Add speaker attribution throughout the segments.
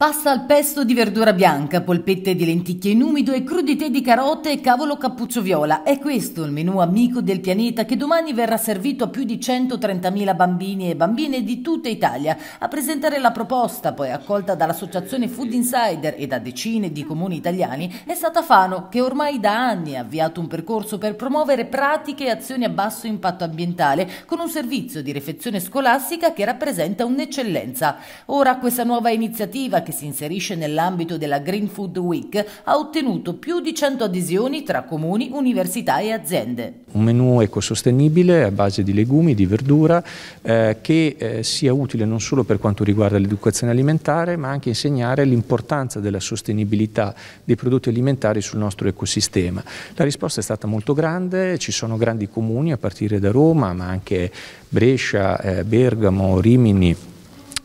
Speaker 1: Pasta al pesto di verdura bianca, polpette di lenticchie in umido e crudité di carote e cavolo cappuccio viola. È questo il menù amico del pianeta che domani verrà servito a più di 130.000 bambini e bambine di tutta Italia. A presentare la proposta, poi accolta dall'associazione Food Insider e da decine di comuni italiani, è stata Fano, che ormai da anni ha avviato un percorso per promuovere pratiche e azioni a basso impatto ambientale, con un servizio di refezione scolastica che rappresenta un'eccellenza. Ora questa nuova iniziativa che si inserisce nell'ambito della Green Food Week, ha ottenuto più di 100 adesioni tra comuni, università e aziende.
Speaker 2: Un menù ecosostenibile a base di legumi, di verdura, eh, che eh, sia utile non solo per quanto riguarda l'educazione alimentare, ma anche insegnare l'importanza della sostenibilità dei prodotti alimentari sul nostro ecosistema. La risposta è stata molto grande, ci sono grandi comuni a partire da Roma, ma anche Brescia, eh, Bergamo, Rimini,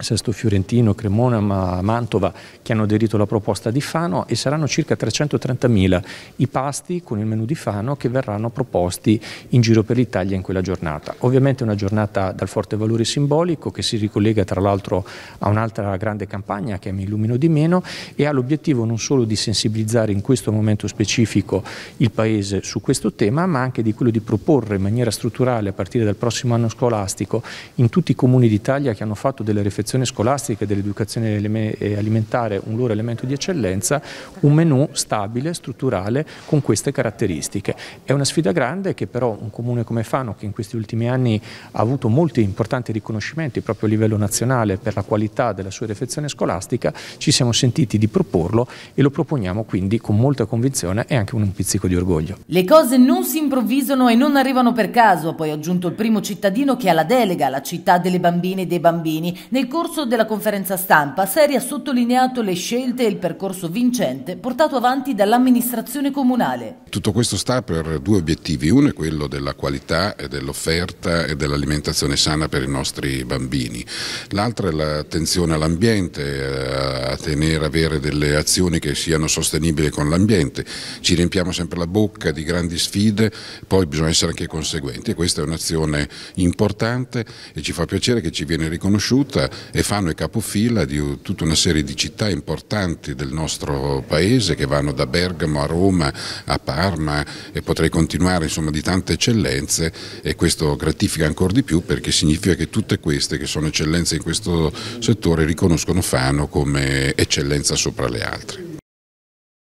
Speaker 2: Sesto Fiorentino, Cremona, Mantova che hanno aderito alla proposta di Fano e saranno circa 330.000 i pasti con il menù di Fano che verranno proposti in giro per l'Italia in quella giornata. Ovviamente è una giornata dal forte valore simbolico che si ricollega tra l'altro a un'altra grande campagna che è Mi illumino di meno e ha l'obiettivo non solo di sensibilizzare in questo momento specifico il Paese su questo tema ma anche di quello di proporre in maniera strutturale a partire dal prossimo anno scolastico in tutti i comuni d'Italia che hanno fatto delle reflessioni dell'educazione scolastica e dell'educazione eh, alimentare un loro elemento di eccellenza, un menù stabile, strutturale, con queste caratteristiche. È una sfida grande che però un comune come Fano, che in questi ultimi anni ha avuto molti importanti riconoscimenti proprio a livello nazionale per la qualità della sua refezione scolastica, ci siamo sentiti di proporlo e lo proponiamo quindi con molta convinzione e anche un pizzico di orgoglio.
Speaker 1: Le cose non si improvvisano e non arrivano per caso, ha poi aggiunto il primo cittadino che ha la delega la città delle bambine e dei bambini nel corso della conferenza stampa Seri ha sottolineato le scelte e il percorso vincente portato avanti dall'amministrazione comunale.
Speaker 3: Tutto questo sta per due obiettivi, uno è quello della qualità e dell'offerta e dell'alimentazione sana per i nostri bambini, l'altro è l'attenzione all'ambiente, eh, a tenere, avere delle azioni che siano sostenibili con l'ambiente. Ci riempiamo sempre la bocca di grandi sfide, poi bisogna essere anche conseguenti e questa è un'azione importante e ci fa piacere che ci viene riconosciuta e fanno i capofila di tutta una serie di città importanti del nostro paese che vanno da Bergamo a Roma a Parma e potrei continuare insomma di tante eccellenze e questo gratifica ancora di più perché significa che tutte queste che sono eccellenze in questo settore riconoscono Fano come eccellenza sopra le altre.